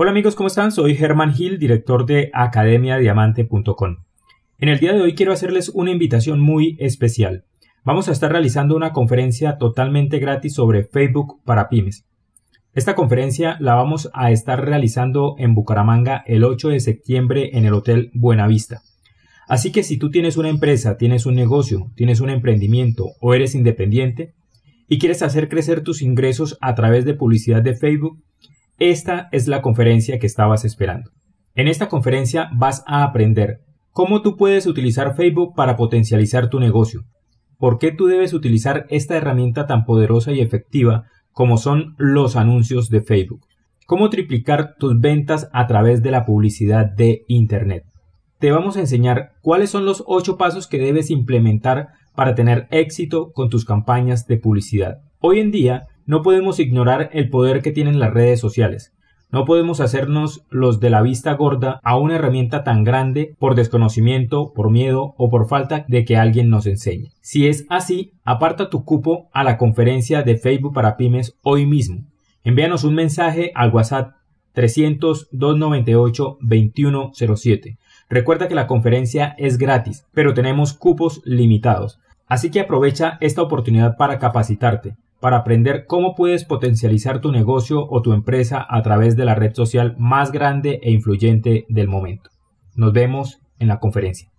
Hola amigos, ¿cómo están? Soy Germán Gil, director de academiadiamante.com. En el día de hoy quiero hacerles una invitación muy especial. Vamos a estar realizando una conferencia totalmente gratis sobre Facebook para pymes. Esta conferencia la vamos a estar realizando en Bucaramanga el 8 de septiembre en el Hotel Buenavista. Así que si tú tienes una empresa, tienes un negocio, tienes un emprendimiento o eres independiente y quieres hacer crecer tus ingresos a través de publicidad de Facebook, esta es la conferencia que estabas esperando. En esta conferencia vas a aprender cómo tú puedes utilizar Facebook para potencializar tu negocio, por qué tú debes utilizar esta herramienta tan poderosa y efectiva como son los anuncios de Facebook, cómo triplicar tus ventas a través de la publicidad de Internet. Te vamos a enseñar cuáles son los 8 pasos que debes implementar para tener éxito con tus campañas de publicidad. Hoy en día no podemos ignorar el poder que tienen las redes sociales. No podemos hacernos los de la vista gorda a una herramienta tan grande por desconocimiento, por miedo o por falta de que alguien nos enseñe. Si es así, aparta tu cupo a la conferencia de Facebook para pymes hoy mismo. Envíanos un mensaje al WhatsApp 300-298-2107. Recuerda que la conferencia es gratis, pero tenemos cupos limitados. Así que aprovecha esta oportunidad para capacitarte para aprender cómo puedes potencializar tu negocio o tu empresa a través de la red social más grande e influyente del momento. Nos vemos en la conferencia.